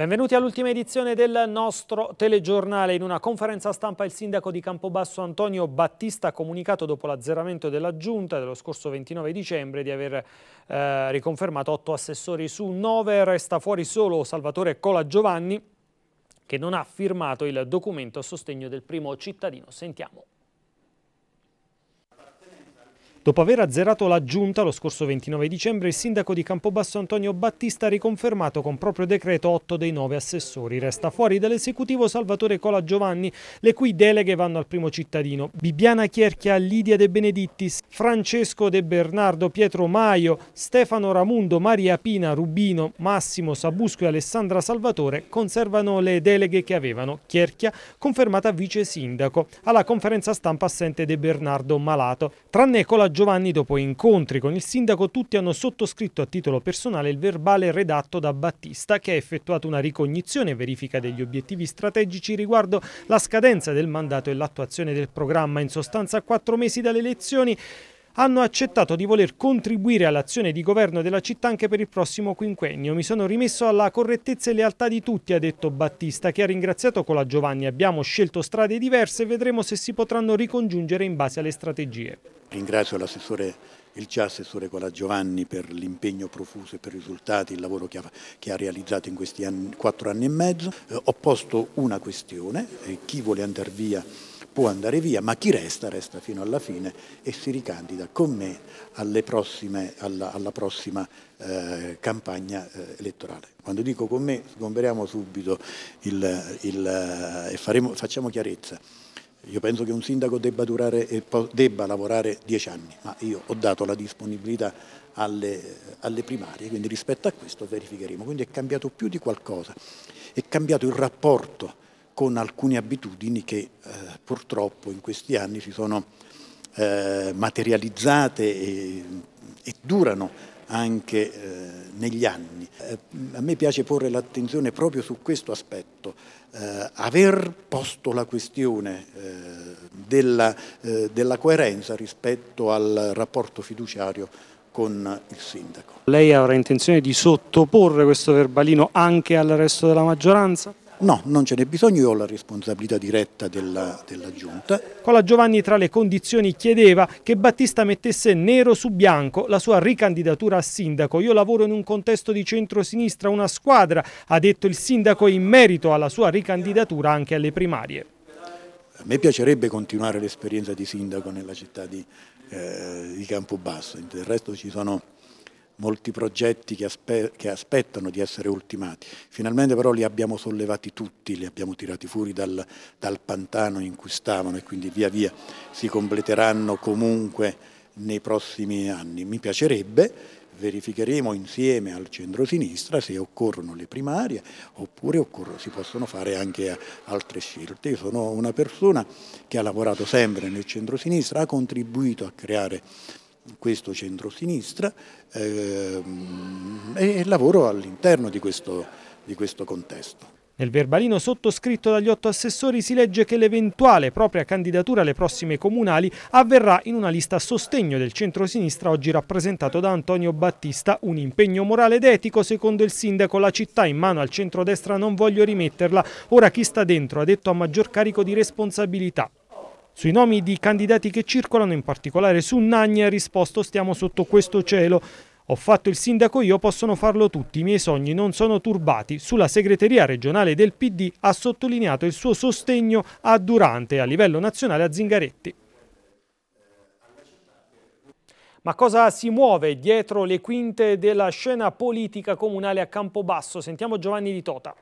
Benvenuti all'ultima edizione del nostro telegiornale. In una conferenza stampa il sindaco di Campobasso Antonio Battista ha comunicato dopo l'azzeramento della giunta dello scorso 29 dicembre di aver eh, riconfermato otto assessori su nove. resta fuori solo Salvatore Cola Giovanni che non ha firmato il documento a sostegno del primo cittadino. Sentiamo. Dopo aver azzerato la giunta lo scorso 29 dicembre, il sindaco di Campobasso Antonio Battista ha riconfermato con proprio decreto 8 dei 9 assessori. Resta fuori dall'esecutivo Salvatore Cola Giovanni, le cui deleghe vanno al primo cittadino. Bibiana Chierchia, Lidia De Benedittis, Francesco De Bernardo, Pietro Maio, Stefano Ramundo, Maria Pina, Rubino, Massimo Sabusco e Alessandra Salvatore conservano le deleghe che avevano. Chierchia confermata vice sindaco. Alla conferenza stampa assente De Bernardo malato. Tranne Cola Giovanni dopo incontri con il sindaco tutti hanno sottoscritto a titolo personale il verbale redatto da Battista che ha effettuato una ricognizione e verifica degli obiettivi strategici riguardo la scadenza del mandato e l'attuazione del programma in sostanza a quattro mesi dalle elezioni hanno accettato di voler contribuire all'azione di governo della città anche per il prossimo quinquennio. Mi sono rimesso alla correttezza e lealtà di tutti, ha detto Battista, che ha ringraziato Cola Giovanni. Abbiamo scelto strade diverse e vedremo se si potranno ricongiungere in base alle strategie. Ringrazio l'assessore il già assessore Cola Giovanni per l'impegno profuso e per i risultati, il lavoro che ha, che ha realizzato in questi anni, quattro anni e mezzo. Eh, ho posto una questione, eh, chi vuole andare via può andare via, ma chi resta resta fino alla fine e si ricandida con me prossime, alla, alla, prossima eh, campagna eh, elettorale. Quando dico con me, sgomberiamo subito il, il, eh, e faremo, facciamo chiarezza. Io penso che un sindaco debba, durare, debba, lavorare dieci anni, ma io ho dato la disponibilità alle, alle, primarie, quindi rispetto a questo verificheremo. Quindi è cambiato più di qualcosa, è cambiato il rapporto con alcune abitudini che eh, purtroppo in questi anni si sono eh, materializzate e, e, durano anche eh, negli anni. Eh, a me piace porre l'attenzione proprio su questo aspetto. Eh, aver posto la questione eh, della, della coerenza rispetto al rapporto fiduciario con il sindaco. Lei avrà intenzione di sottoporre questo verbalino anche al resto della maggioranza? No, non ce n'è bisogno, io ho la responsabilità diretta della, della giunta. Cola Giovanni tra le condizioni chiedeva che Battista mettesse nero su bianco la sua ricandidatura a sindaco. Io lavoro in un contesto di centrosinistra, una squadra, ha detto il sindaco in merito alla sua ricandidatura anche alle primarie. A me piacerebbe continuare l'esperienza di sindaco nella città di, eh, di Campobasso, del resto ci sono molti progetti che, aspe che, aspettano di essere ultimati. Finalmente però li abbiamo sollevati tutti, li abbiamo tirati fuori dal, dal pantano in cui stavano e quindi via via si completeranno comunque nei prossimi anni. Mi piacerebbe verificheremo insieme al centro-sinistra se occorrono le primarie oppure occorre, si possono fare anche altre scelte. Io sono una persona che ha lavorato sempre nel centro-sinistra, ha contribuito a creare questo centrosinistra ehm, e lavoro all'interno di, di questo contesto. Nel verbalino sottoscritto dagli otto assessori si legge che l'eventuale propria candidatura alle prossime comunali avverrà in una lista a sostegno del centro-sinistra oggi rappresentato da Antonio Battista, un impegno morale ed etico secondo il sindaco la città in mano al centro-destra non voglio rimetterla, ora chi sta dentro ha detto a maggior carico di responsabilità sui nomi di candidati che circolano, in particolare su Nagni, ha risposto stiamo sotto questo cielo. Ho fatto il sindaco io, possono farlo tutti, i miei sogni non sono turbati. Sulla segreteria regionale del PD ha sottolineato il suo sostegno a Durante a livello nazionale a Zingaretti. Ma cosa si muove dietro le quinte della scena politica comunale a Campobasso? Sentiamo Giovanni Di Tota.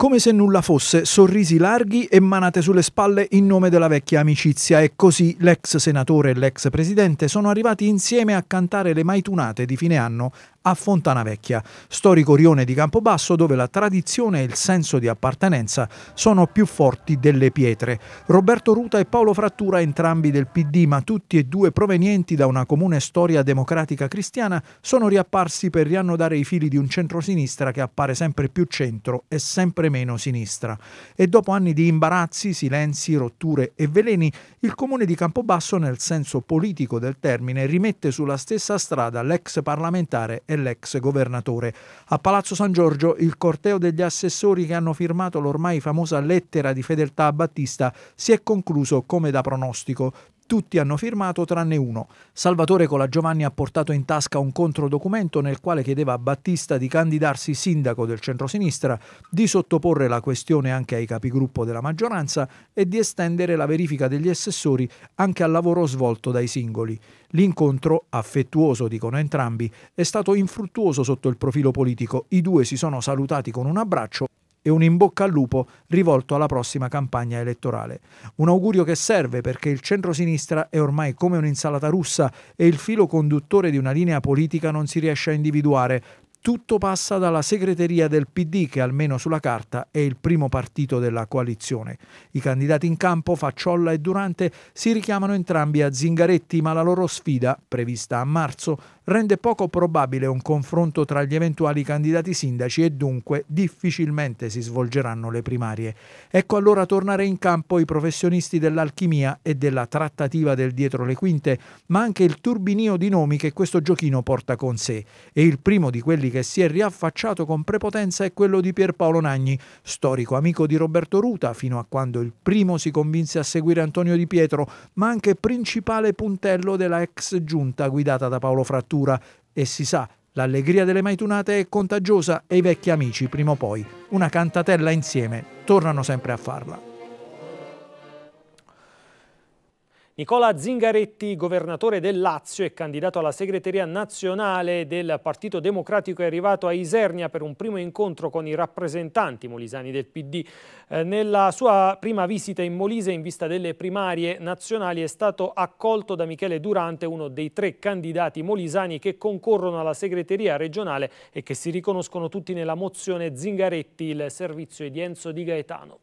Come se nulla fosse, sorrisi larghi e manate sulle spalle in nome della vecchia amicizia e così l'ex senatore e l'ex presidente sono arrivati insieme a cantare le maitunate di fine anno a Vecchia, storico rione di Campobasso dove la tradizione e il senso di appartenenza sono più forti delle pietre. Roberto Ruta e Paolo Frattura, entrambi del PD, ma tutti e due provenienti da una comune storia democratica cristiana, sono riapparsi per riannodare i fili di un centrosinistra che appare sempre più centro e sempre meno sinistra. E dopo anni di imbarazzi, silenzi, rotture e veleni, il comune di Campobasso, nel senso politico del termine, rimette sulla stessa strada l'ex parlamentare e dell'ex governatore. A Palazzo San Giorgio il corteo degli assessori che hanno firmato l'ormai famosa lettera di fedeltà a Battista si è concluso come da pronostico. Tutti hanno firmato tranne uno. Salvatore Colagiovanni ha portato in tasca un controdocumento nel quale chiedeva a Battista di candidarsi sindaco del centrosinistra, di sottoporre la questione anche ai capigruppo della maggioranza e di estendere la verifica degli assessori anche al lavoro svolto dai singoli. L'incontro, affettuoso dicono entrambi, è stato infruttuoso sotto il profilo politico. I due si sono salutati con un abbraccio e un in bocca al lupo rivolto alla prossima campagna elettorale. Un augurio che serve perché il centrosinistra è ormai come un'insalata russa e il filo conduttore di una linea politica non si riesce a individuare, tutto passa dalla segreteria del PD che almeno sulla carta è il primo partito della coalizione. I candidati in campo, Facciolla e Durante, si richiamano entrambi a Zingaretti, ma la loro sfida, prevista a marzo, rende poco probabile un confronto tra gli eventuali candidati sindaci e dunque difficilmente si svolgeranno le primarie. Ecco allora tornare in campo i professionisti dell'alchimia e della trattativa del dietro le quinte, ma anche il turbinio di nomi che questo giochino porta con sé. E il primo di quelli che si è riaffacciato con prepotenza è quello di Pierpaolo Nagni, storico amico di Roberto Ruta fino a quando il primo si convinse a seguire Antonio Di Pietro, ma anche principale puntello della ex giunta guidata da Paolo Frattura natura e si sa, l'allegria delle maitunate è contagiosa e i vecchi amici, prima o poi, una cantatella insieme, tornano sempre a farla. Nicola Zingaretti, governatore del Lazio e candidato alla segreteria nazionale del Partito Democratico, è arrivato a Isernia per un primo incontro con i rappresentanti molisani del PD. Eh, nella sua prima visita in Molise in vista delle primarie nazionali è stato accolto da Michele Durante, uno dei tre candidati molisani che concorrono alla segreteria regionale e che si riconoscono tutti nella mozione Zingaretti, il servizio di Enzo Di Gaetano.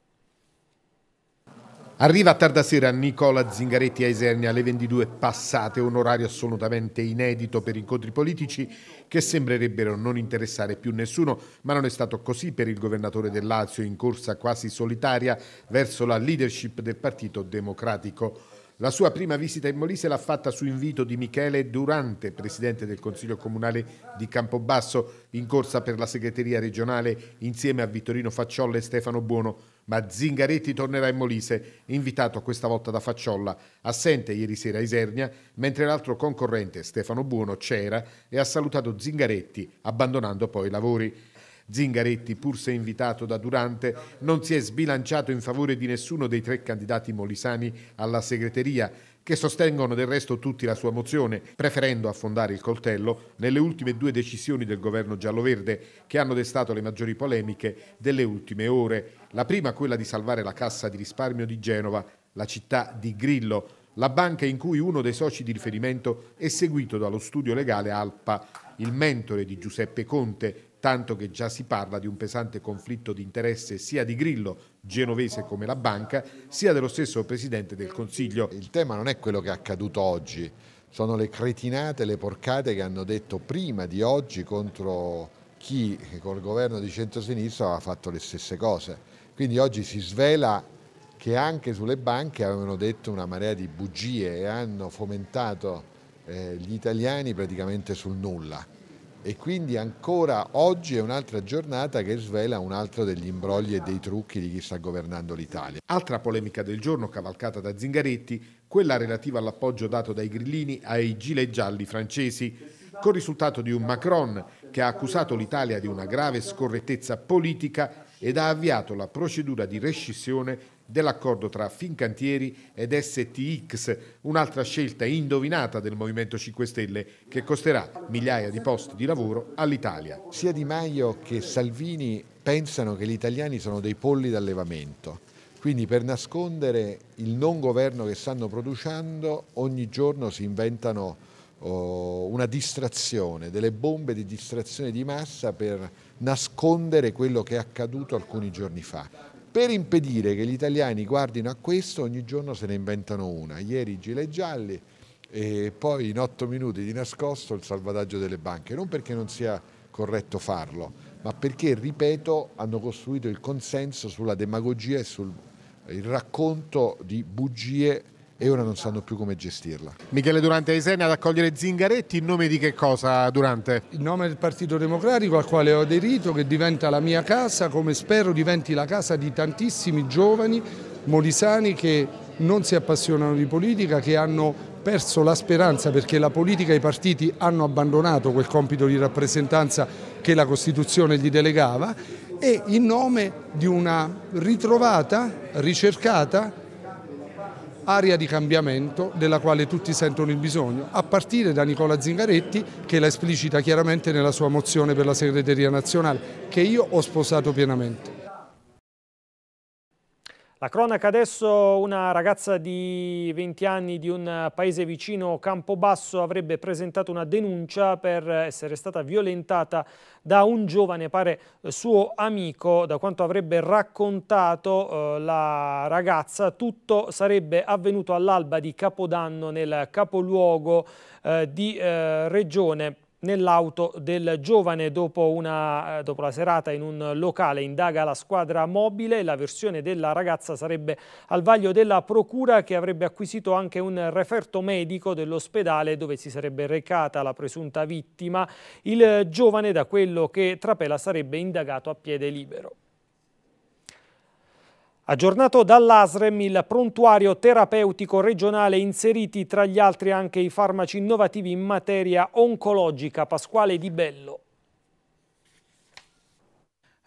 Arriva a tarda sera Nicola Zingaretti a Isernia alle 22 passate, un orario assolutamente inedito per incontri politici che sembrerebbero non interessare più nessuno, ma non è stato così per il governatore del Lazio in corsa quasi solitaria verso la leadership del Partito Democratico. La sua prima visita in Molise l'ha fatta su invito di Michele Durante, presidente del Consiglio Comunale di Campobasso, in corsa per la segreteria regionale insieme a Vittorino Facciolle e Stefano Buono ma Zingaretti tornerà in Molise, invitato questa volta da Facciolla, assente ieri sera a Isernia, mentre l'altro concorrente Stefano Buono c'era e ha salutato Zingaretti, abbandonando poi i lavori. Zingaretti, pur se invitato da Durante, non si è sbilanciato in favore di nessuno dei tre candidati molisani alla segreteria, che sostengono del resto tutti la sua mozione, preferendo affondare il coltello nelle ultime due decisioni del governo giallo-verde che hanno destato le maggiori polemiche delle ultime ore. La prima quella di salvare la cassa di risparmio di Genova, la città di Grillo, la banca in cui uno dei soci di riferimento è seguito dallo studio legale Alpa il mentore di Giuseppe Conte, tanto che già si parla di un pesante conflitto di interesse sia di Grillo, genovese come la banca, sia dello stesso Presidente del Consiglio. Il tema non è quello che è accaduto oggi, sono le cretinate, le porcate che hanno detto prima di oggi contro chi col governo di centrosinistra aveva fatto le stesse cose. Quindi oggi si svela che anche sulle banche avevano detto una marea di bugie e hanno fomentato eh, gli italiani praticamente sul nulla e quindi ancora oggi è un'altra giornata che svela un altro degli imbrogli e dei trucchi di chi sta governando l'Italia. Altra polemica del giorno cavalcata da Zingaretti, quella relativa all'appoggio dato dai grillini ai gilet gialli francesi, col risultato di un Macron che ha accusato l'Italia di una grave scorrettezza politica ed ha avviato la procedura di rescissione dell'accordo tra Fincantieri ed STX, un'altra scelta indovinata del Movimento 5 Stelle che costerà migliaia di posti di lavoro all'Italia. Sia Di Maio che Salvini pensano che gli italiani sono dei polli d'allevamento. Quindi per nascondere il non governo che stanno producendo ogni giorno si inventano oh, una distrazione, delle bombe di distrazione di massa per nascondere quello che è accaduto alcuni giorni fa. Per impedire che gli italiani guardino a questo ogni giorno se ne inventano una. Ieri i gilet gialli e poi in otto minuti di nascosto il salvataggio delle banche. Non perché non sia corretto farlo, ma perché, ripeto, hanno costruito il consenso sulla demagogia e sul racconto di bugie e ora non sanno più come gestirla. Michele Durante Aisena ad accogliere Zingaretti in nome di che cosa Durante? In nome del Partito Democratico al quale ho aderito che diventa la mia casa come spero diventi la casa di tantissimi giovani molisani che non si appassionano di politica, che hanno perso la speranza perché la politica e i partiti hanno abbandonato quel compito di rappresentanza che la Costituzione gli delegava e in nome di una ritrovata, ricercata area di cambiamento della quale tutti sentono il bisogno, a partire da Nicola Zingaretti che la esplicita chiaramente nella sua mozione per la segreteria nazionale, che io ho sposato pienamente. La cronaca adesso, una ragazza di 20 anni di un paese vicino Campobasso avrebbe presentato una denuncia per essere stata violentata da un giovane, pare suo amico, da quanto avrebbe raccontato eh, la ragazza, tutto sarebbe avvenuto all'alba di Capodanno nel capoluogo eh, di eh, regione nell'auto del giovane. Dopo, una, eh, dopo, la serata in un locale indaga la squadra mobile. La versione della ragazza sarebbe al vaglio della procura che avrebbe acquisito anche un referto medico dell'ospedale dove si sarebbe recata la presunta vittima. Il giovane da quello che trapela sarebbe indagato a piede libero. Aggiornato dall'ASREM il prontuario terapeutico regionale inseriti tra gli altri anche i farmaci innovativi in materia oncologica. Pasquale Di Bello.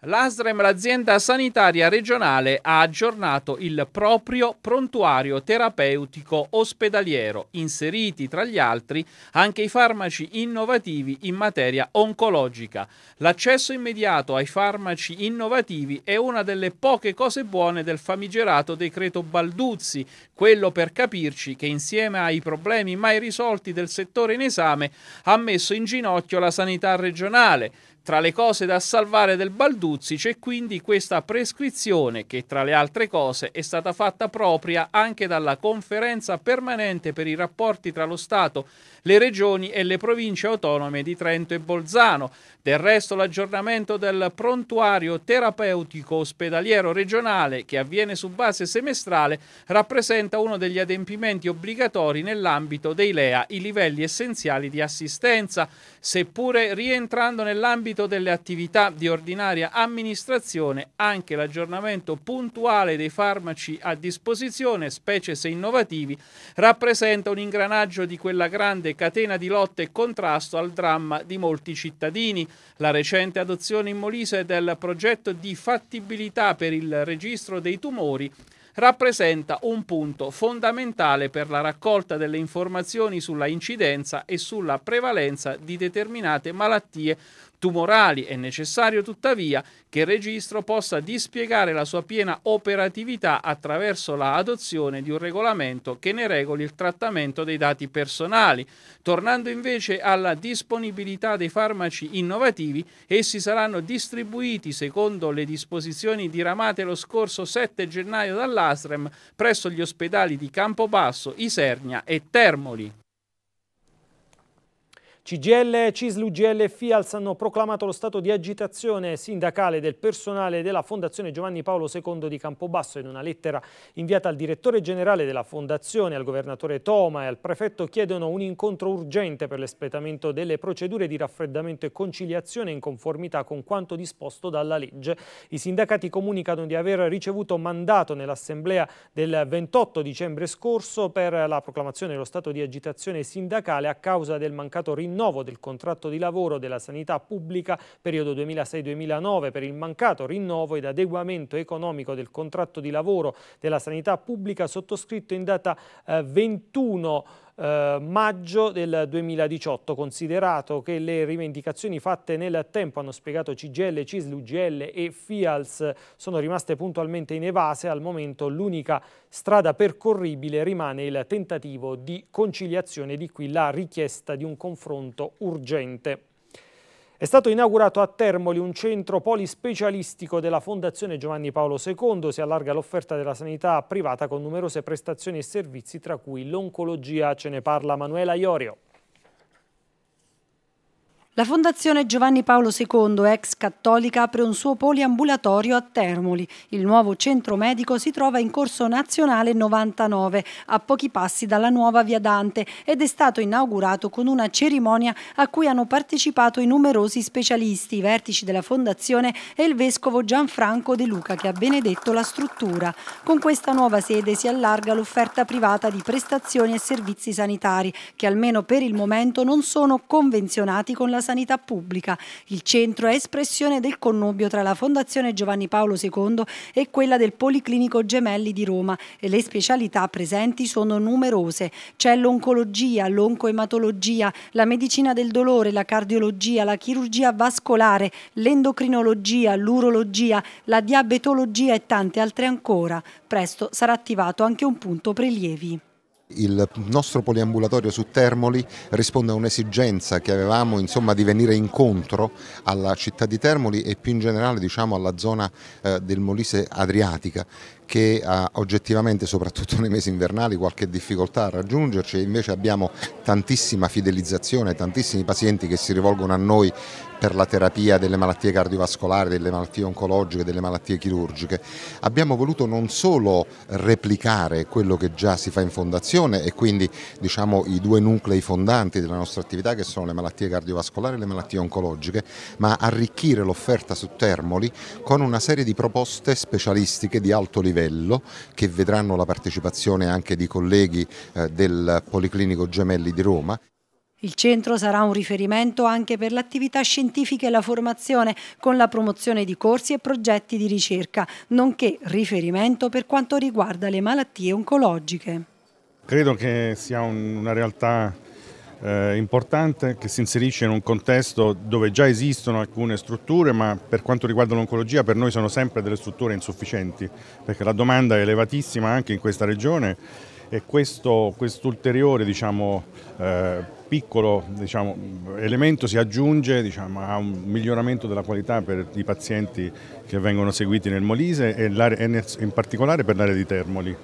L'ASREM, l'azienda sanitaria regionale, ha aggiornato il proprio prontuario terapeutico ospedaliero, inseriti tra gli altri anche i farmaci innovativi in materia oncologica. L'accesso immediato ai farmaci innovativi è una delle poche cose buone del famigerato decreto Balduzzi, quello per capirci che insieme ai problemi mai risolti del settore in esame ha messo in ginocchio la sanità regionale. Tra le cose da salvare del Balduzzi c'è quindi questa prescrizione che tra le altre cose è stata fatta propria anche dalla conferenza permanente per i rapporti tra lo Stato, le regioni e le province autonome di Trento e Bolzano. Del resto l'aggiornamento del prontuario terapeutico ospedaliero regionale che avviene su base semestrale rappresenta uno degli adempimenti obbligatori nell'ambito dei LEA, i livelli essenziali di assistenza, seppure rientrando nell'ambito nell'ambito delle attività di ordinaria amministrazione anche l'aggiornamento puntuale dei farmaci a disposizione, specie se innovativi, rappresenta un ingranaggio di quella grande catena di lotta e contrasto al dramma di molti cittadini. La recente adozione in Molise del progetto di fattibilità per il registro dei tumori rappresenta un punto fondamentale per la raccolta delle informazioni sulla incidenza e sulla prevalenza di determinate malattie tumorali. È necessario tuttavia che il registro possa dispiegare la sua piena operatività attraverso l'adozione di un regolamento che ne regoli il trattamento dei dati personali. Tornando invece alla disponibilità dei farmaci innovativi, essi saranno distribuiti secondo le disposizioni diramate lo scorso 7 gennaio dall'anno dell'ASREM presso gli ospedali di Campobasso, Isernia e Termoli. CGL, CISL, UGL e FIALS hanno proclamato lo stato di agitazione sindacale del personale della Fondazione Giovanni Paolo II di Campobasso in una lettera inviata al direttore generale della Fondazione, al governatore Toma e al prefetto chiedono un incontro urgente per l'espletamento delle procedure di raffreddamento e conciliazione in conformità con quanto disposto dalla legge. I sindacati comunicano di aver ricevuto mandato nell'assemblea del 28 dicembre scorso per la proclamazione dello stato di agitazione sindacale a causa del mancato rinnovo rinnovo del contratto di lavoro della sanità pubblica periodo 2006-2009 per il mancato rinnovo ed adeguamento economico del contratto di lavoro della sanità pubblica sottoscritto in data eh, 21 eh, maggio del 2018, considerato che le rivendicazioni fatte nel tempo, hanno spiegato CGL, CISL, UGL e FIALS, sono rimaste puntualmente in evase, al momento l'unica strada percorribile rimane il tentativo di conciliazione, di qui la richiesta di un confronto urgente. È stato inaugurato a Termoli un centro polispecialistico della Fondazione Giovanni Paolo II. Si allarga l'offerta della sanità privata con numerose prestazioni e servizi, tra cui l'oncologia. Ce ne parla Manuela Iorio. La Fondazione Giovanni Paolo II, ex cattolica, apre un suo poliambulatorio a Termoli. Il nuovo centro medico si trova in corso nazionale 99, a pochi passi dalla nuova via Dante, ed è stato inaugurato con una cerimonia a cui hanno partecipato i numerosi specialisti, i vertici della Fondazione e il vescovo Gianfranco De Luca, che ha benedetto la struttura. Con questa nuova sede si allarga l'offerta privata di prestazioni e servizi sanitari, che almeno per il momento non sono convenzionati con la sanità pubblica. Il centro è espressione del connubio tra la Fondazione Giovanni Paolo II e quella del Policlinico Gemelli di Roma e le specialità presenti sono numerose. C'è l'oncologia, l'oncoematologia, la medicina del dolore, la cardiologia, la chirurgia vascolare, l'endocrinologia, l'urologia, la diabetologia e tante altre ancora. Presto sarà attivato anche un punto prelievi. Il nostro poliambulatorio su Termoli risponde a un'esigenza che avevamo insomma, di venire incontro alla città di Termoli e più in generale diciamo, alla zona eh, del Molise Adriatica che ha ah, oggettivamente, soprattutto nei mesi invernali, qualche difficoltà a raggiungerci, e invece abbiamo tantissima fidelizzazione, tantissimi pazienti che si rivolgono a noi per la terapia delle malattie cardiovascolari, delle malattie oncologiche, delle malattie chirurgiche. Abbiamo voluto non solo replicare quello che già si fa in fondazione e quindi diciamo, i due nuclei fondanti della nostra attività che sono le malattie cardiovascolari e le malattie oncologiche, ma arricchire l'offerta su Termoli con una serie di proposte specialistiche di alto livello livello che vedranno la partecipazione anche di colleghi eh, del Policlinico Gemelli di Roma. Il centro sarà un riferimento anche per l'attività scientifica e la formazione, con la promozione di corsi e progetti di ricerca, nonché riferimento per quanto riguarda le malattie oncologiche. Credo che sia un, una realtà eh, importante che si inserisce in un contesto dove già esistono alcune strutture, ma per quanto riguarda l'oncologia per noi sono sempre delle strutture insufficienti, perché la domanda è elevatissima anche in questa regione e questo quest ulteriore diciamo, eh, piccolo diciamo, elemento si aggiunge diciamo, a un miglioramento della qualità per i pazienti che vengono seguiti nel Molise e in particolare per l'area di Termoli.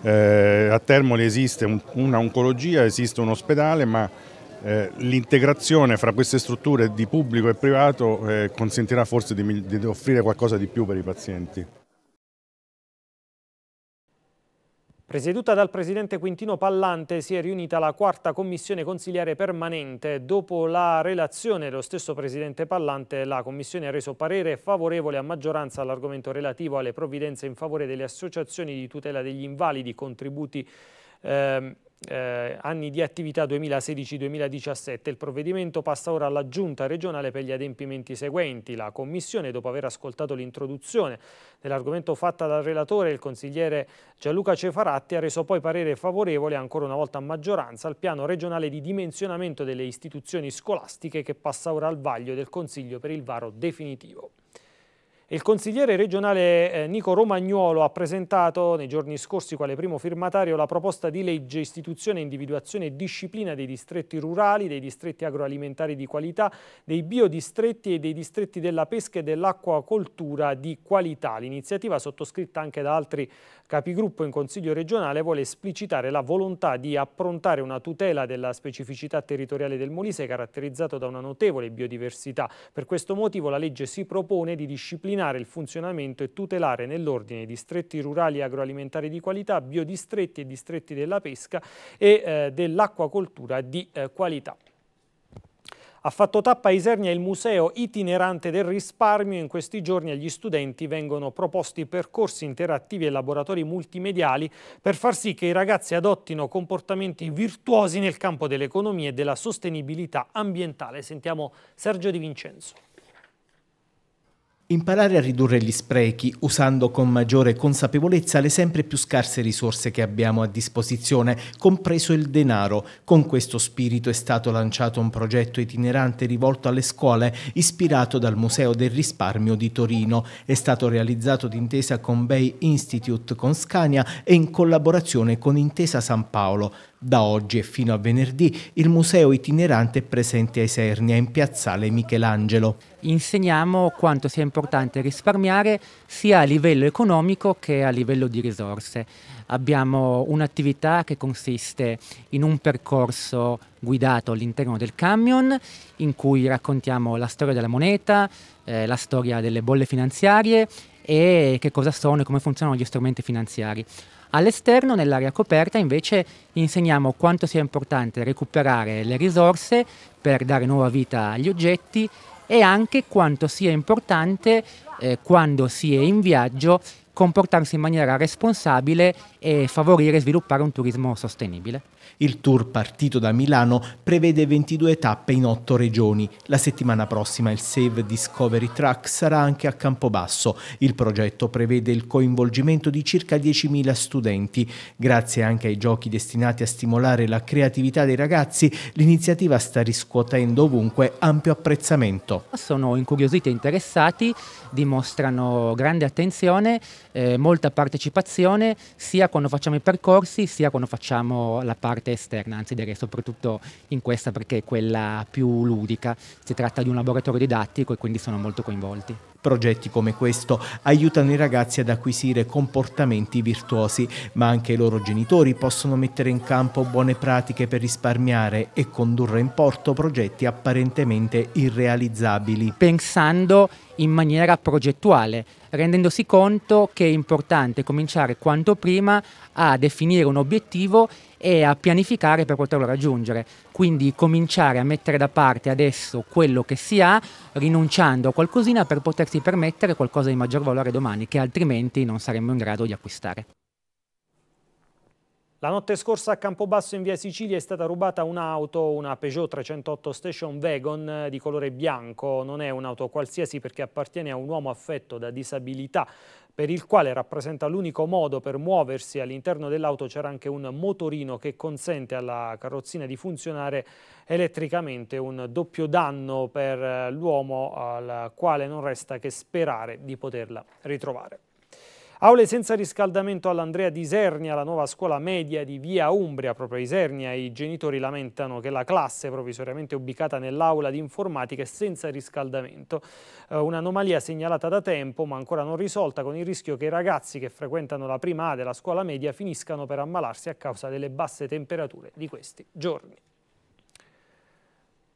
Eh, a Termoli esiste un, un'oncologia, esiste un ospedale, ma eh, l'integrazione fra queste strutture di pubblico e privato eh, consentirà forse di, di offrire qualcosa di più per i pazienti. Presieduta dal presidente Quintino Pallante si è riunita la quarta commissione consigliare permanente. Dopo la relazione dello stesso presidente Pallante la commissione ha reso parere favorevole a maggioranza all'argomento relativo alle provvidenze in favore delle associazioni di tutela degli invalidi, contributi eh, eh, anni di attività 2016-2017. Il provvedimento passa ora alla Giunta regionale per gli adempimenti seguenti. La Commissione, dopo aver ascoltato l'introduzione dell'argomento fatta dal relatore, il consigliere Gianluca Cefaratti, ha reso poi parere favorevole, ancora una volta a maggioranza, al piano regionale di dimensionamento delle istituzioni scolastiche che passa ora al vaglio del Consiglio per il varo definitivo. Il consigliere regionale eh, Nico Romagnuolo ha presentato nei giorni scorsi quale primo firmatario la proposta di legge istituzione, individuazione e disciplina dei distretti rurali, dei distretti agroalimentari di qualità, dei biodistretti e dei distretti della pesca e dell'acquacoltura di qualità. L'iniziativa sottoscritta anche da altri capigruppo in Consiglio regionale vuole esplicitare la volontà di approntare una tutela della specificità territoriale del Molise caratterizzato da una notevole biodiversità. Per questo motivo la legge si propone di disciplinare coordinare il funzionamento e tutelare nell'ordine i distretti rurali agroalimentari di qualità, biodistretti e distretti della pesca e eh, dell'acquacoltura di eh, qualità. Ha fatto tappa a Isernia il museo itinerante del risparmio. In questi giorni agli studenti vengono proposti percorsi interattivi e laboratori multimediali per far sì che i ragazzi adottino comportamenti virtuosi nel campo dell'economia e della sostenibilità ambientale. Sentiamo Sergio Di Vincenzo. Imparare a ridurre gli sprechi usando con maggiore consapevolezza le sempre più scarse risorse che abbiamo a disposizione, compreso il denaro. Con questo spirito è stato lanciato un progetto itinerante rivolto alle scuole, ispirato dal Museo del Risparmio di Torino. È stato realizzato d'intesa con Bay Institute, con Scania e in collaborazione con Intesa San Paolo. Da oggi e fino a venerdì il museo itinerante è presente a Isernia in piazzale Michelangelo. Insegniamo quanto sia importante risparmiare sia a livello economico che a livello di risorse. Abbiamo un'attività che consiste in un percorso guidato all'interno del camion in cui raccontiamo la storia della moneta, eh, la storia delle bolle finanziarie e che cosa sono e come funzionano gli strumenti finanziari. All'esterno, nell'area coperta, invece insegniamo quanto sia importante recuperare le risorse per dare nuova vita agli oggetti e anche quanto sia importante eh, quando si è in viaggio comportarsi in maniera responsabile e favorire e sviluppare un turismo sostenibile. Il tour partito da Milano prevede 22 tappe in 8 regioni. La settimana prossima il Save Discovery Track sarà anche a Campobasso. Il progetto prevede il coinvolgimento di circa 10.000 studenti. Grazie anche ai giochi destinati a stimolare la creatività dei ragazzi, l'iniziativa sta riscuotendo ovunque ampio apprezzamento. Sono incuriositi e interessati, dimostrano grande attenzione, eh, molta partecipazione, sia quando facciamo i percorsi, sia quando facciamo la parte parte esterna, anzi direi soprattutto in questa perché è quella più ludica. Si tratta di un laboratorio didattico e quindi sono molto coinvolti. Progetti come questo aiutano i ragazzi ad acquisire comportamenti virtuosi, ma anche i loro genitori possono mettere in campo buone pratiche per risparmiare e condurre in porto progetti apparentemente irrealizzabili. Pensando in maniera progettuale, rendendosi conto che è importante cominciare quanto prima a definire un obiettivo e a pianificare per poterlo raggiungere. Quindi cominciare a mettere da parte adesso quello che si ha, rinunciando a qualcosina per potersi permettere qualcosa di maggior valore domani, che altrimenti non saremmo in grado di acquistare. La notte scorsa a Campobasso in via Sicilia è stata rubata un'auto, una Peugeot 308 Station Wagon eh, di colore bianco. Non è un'auto qualsiasi perché appartiene a un uomo affetto da disabilità per il quale rappresenta l'unico modo per muoversi all'interno dell'auto c'era anche un motorino che consente alla carrozzina di funzionare elettricamente, un doppio danno per eh, l'uomo al quale non resta che sperare di poterla ritrovare. Aule senza riscaldamento all'Andrea di Isernia, la nuova scuola media di Via Umbria, proprio a Isernia. I genitori lamentano che la classe provvisoriamente ubicata nell'aula di informatica è senza riscaldamento. Eh, un'anomalia segnalata da tempo ma ancora non risolta con il rischio che i ragazzi che frequentano la prima A della scuola media finiscano per ammalarsi a causa delle basse temperature di questi giorni.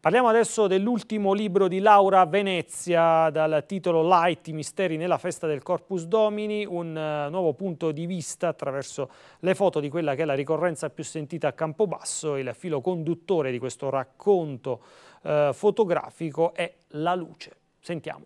Parliamo adesso dell'ultimo libro di Laura Venezia dal titolo Light, i misteri nella festa del Corpus Domini, un eh, nuovo punto di vista attraverso le foto di quella che è la ricorrenza più sentita a Campobasso, il filo conduttore di questo racconto eh, fotografico è la luce. Sentiamo.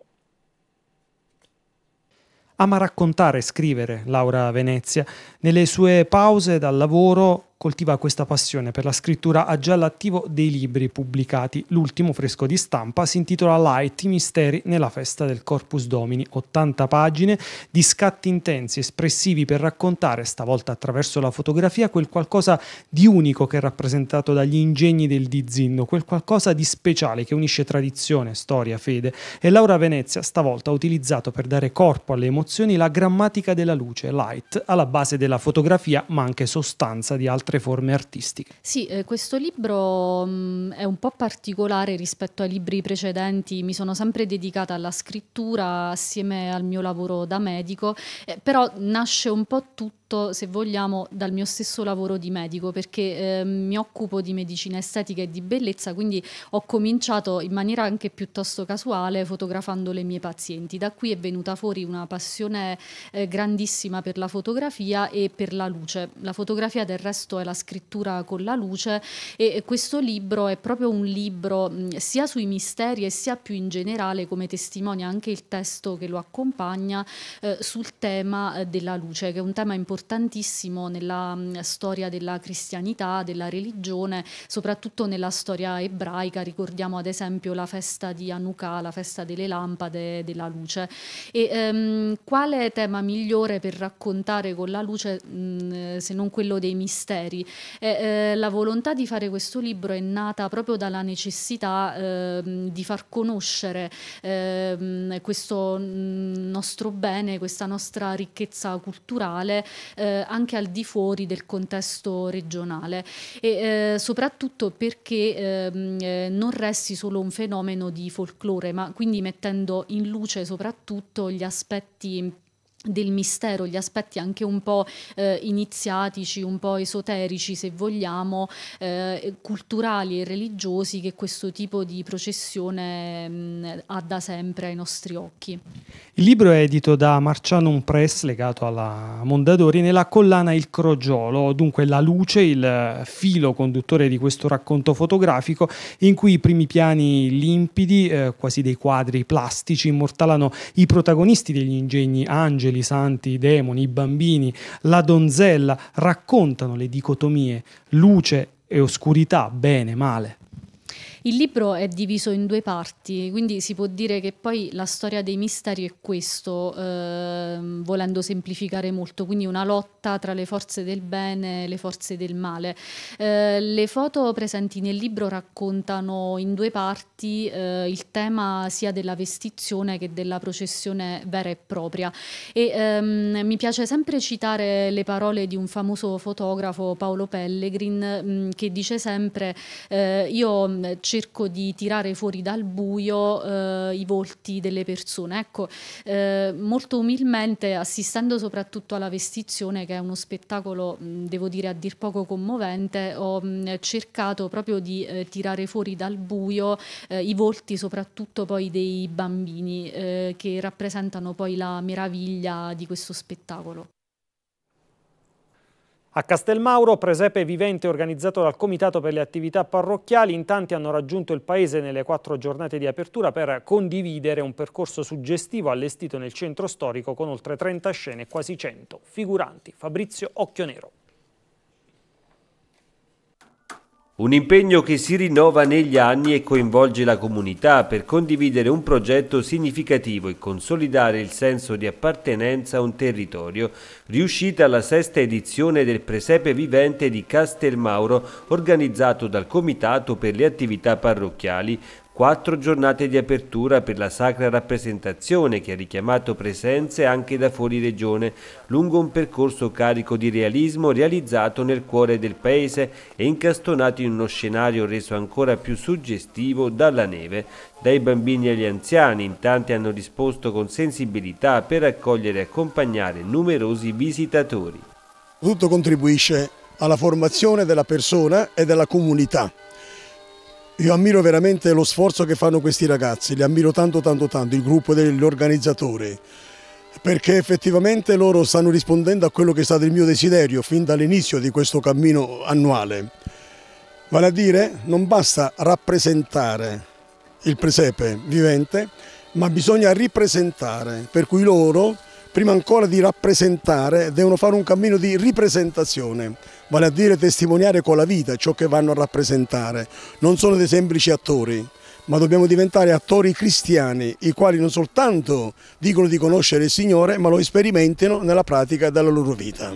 Ama raccontare e scrivere Laura Venezia. Nelle sue pause dal lavoro coltiva questa passione per la scrittura ha già l'attivo dei libri pubblicati. L'ultimo fresco di stampa si intitola Light, i misteri nella festa del Corpus Domini, 80 pagine di scatti intensi, espressivi per raccontare, stavolta attraverso la fotografia, quel qualcosa di unico che è rappresentato dagli ingegni del Dizinno, quel qualcosa di speciale che unisce tradizione, storia, fede. E Laura Venezia stavolta ha utilizzato per dare corpo alle emozioni la grammatica della luce, light, alla base della fotografia ma anche sostanza di altre altre forme artistiche. Sì, eh, questo libro mh, mm, è un po' particolare rispetto ai libri precedenti, mi sono sempre dedicata alla scrittura assieme al mio lavoro da medico, eh, però nasce un po' tutto se vogliamo, dal mio stesso lavoro di medico, perché eh, mi occupo di medicina estetica e di bellezza, quindi ho cominciato in maniera anche piuttosto casuale fotografando le mie pazienti. Da qui è venuta fuori una passione eh, grandissima per la fotografia e per la luce. La fotografia del resto testo è La scrittura con la luce e questo libro è proprio un libro sia sui misteri e sia più in generale, come testimonia anche il testo che lo accompagna, eh, sul tema eh, della luce, che è un tema importantissimo nella storia della cristianità, della religione, soprattutto nella storia ebraica. Ricordiamo ad esempio la festa di Hanukkah, la festa delle lampade della luce. E, ehm, quale tema migliore per raccontare con la luce mh, se non quello dei misteri? ieri. E, eh, eh, la volontà di fare questo libro è nata proprio dalla necessità eh, di far conoscere eh, questo nostro bene, questa nostra ricchezza culturale eh, anche al di fuori del contesto regionale e eh, soprattutto perché ehm, non resti solo un fenomeno di folklore, ma quindi mettendo in luce soprattutto gli aspetti del mistero, gli aspetti anche un po' eh, iniziatici, un po' esoterici se vogliamo, eh, culturali e religiosi che questo tipo di processione mh, mm, ha da sempre ai nostri occhi. Il libro è edito da Marcianum Press, legato alla Mondadori, nella collana Il Crogiolo, dunque la luce, il filo conduttore di questo racconto fotografico in cui i primi piani limpidi, eh, quasi dei quadri plastici, immortalano i protagonisti degli ingegni Angeli, angeli, santi, i demoni, i bambini, la donzella raccontano le dicotomie luce e oscurità, bene, male. Il libro è diviso in due parti, quindi si può dire che poi la storia dei misteri è questo, ehm, volendo semplificare molto, quindi una lotta tra le forze del bene e le forze del male. Eh, le foto presenti nel libro raccontano in due parti eh, il tema sia della vestizione che della processione vera e propria. E, ehm, mi piace sempre citare le parole di un famoso fotografo, Paolo Pellegrin, mh, mm, che dice sempre eh, io cerco mm, cerco di tirare fuori dal buio eh, i volti delle persone. Ecco, eh, molto umilmente, assistendo soprattutto alla vestizione, che è uno spettacolo, mh, mm, devo dire a dir poco commovente, ho mh, mm, cercato proprio di eh, tirare fuori dal buio eh, i volti soprattutto poi dei bambini eh, che rappresentano poi la meraviglia di questo spettacolo. A Castelmauro, presepe vivente organizzato dal Comitato per le attività parrocchiali, in tanti hanno raggiunto il paese nelle quattro giornate di apertura per condividere un percorso suggestivo allestito nel centro storico con oltre 30 scene e quasi 100 figuranti. Fabrizio Occhionero. Un impegno che si rinnova negli anni e coinvolge la comunità per condividere un progetto significativo e consolidare il senso di appartenenza a un territorio, riuscita la sesta edizione del Presepe Vivente di Castelmauro organizzato dal Comitato per le attività parrocchiali, quattro giornate di apertura per la sacra rappresentazione che ha richiamato presenze anche da fuori regione, lungo un percorso carico di realismo realizzato nel cuore del paese e incastonato in uno scenario reso ancora più suggestivo dalla neve. Dai bambini agli anziani in tanti hanno risposto con sensibilità per accogliere e accompagnare numerosi visitatori. Tutto contribuisce alla formazione della persona e della comunità. Io ammiro veramente lo sforzo che fanno questi ragazzi, li ammiro tanto tanto tanto, il gruppo degli organizzatori, perché effettivamente loro stanno rispondendo a quello che è stato il mio desiderio fin dall'inizio di questo cammino annuale. Vale a dire, non basta rappresentare il presepe vivente, ma bisogna ripresentare, per cui loro prima ancora di rappresentare, devono fare un cammino di ripresentazione, vale a dire testimoniare con la vita ciò che vanno a rappresentare. Non sono dei semplici attori, ma dobbiamo diventare attori cristiani, i quali non soltanto dicono di conoscere il Signore, ma lo sperimentano nella pratica della loro vita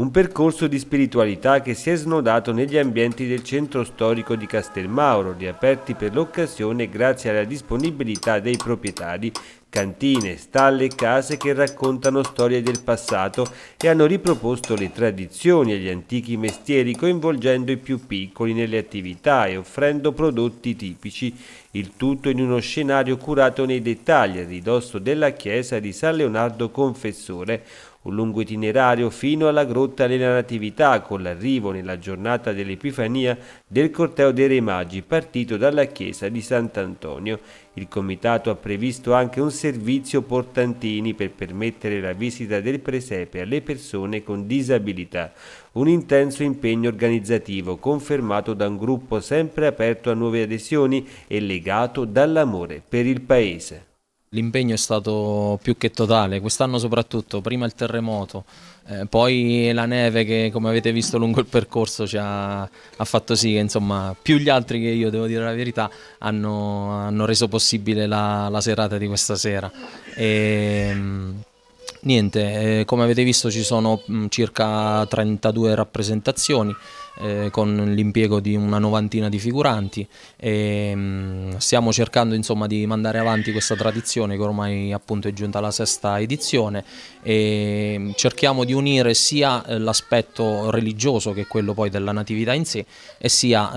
un percorso di spiritualità che si è snodato negli ambienti del centro storico di Castelmauro, riaperti per l'occasione grazie alla disponibilità dei proprietari, cantine, stalle e case che raccontano storie del passato e hanno riproposto le tradizioni e gli antichi mestieri coinvolgendo i più piccoli nelle attività e offrendo prodotti tipici, il tutto in uno scenario curato nei dettagli a ridosso della chiesa di San Leonardo Confessore, un lungo itinerario fino alla grotta della Natività con l'arrivo nella giornata dell'Epifania del corteo dei Re Magi partito dalla chiesa di Sant'Antonio. Il comitato ha previsto anche un servizio portantini per permettere la visita del presepe alle persone con disabilità, un intenso impegno organizzativo confermato da un gruppo sempre aperto a nuove adesioni e legato dall'amore per il paese. L'impegno è stato più che totale, quest'anno soprattutto, prima il terremoto, eh, poi la neve che come avete visto lungo il percorso ci ha, ha, fatto sì che insomma più gli altri che io, devo dire la verità, hanno, hanno reso possibile la, la, serata di questa sera. E, ehm, niente, eh, come avete visto ci sono mh, mm, circa 32 rappresentazioni eh, con l'impiego di una novantina di figuranti e mh, mm, stiamo cercando insomma, di mandare avanti questa tradizione che ormai appunto, è giunta alla sesta edizione e mm, cerchiamo di unire sia eh, l'aspetto religioso che quello poi della natività in sé e sia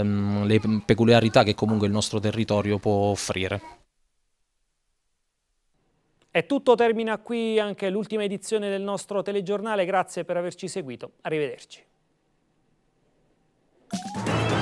ehm, le peculiarità che comunque il nostro territorio può offrire. È tutto, termina qui anche l'ultima edizione del nostro telegiornale, grazie per averci seguito, arrivederci. あ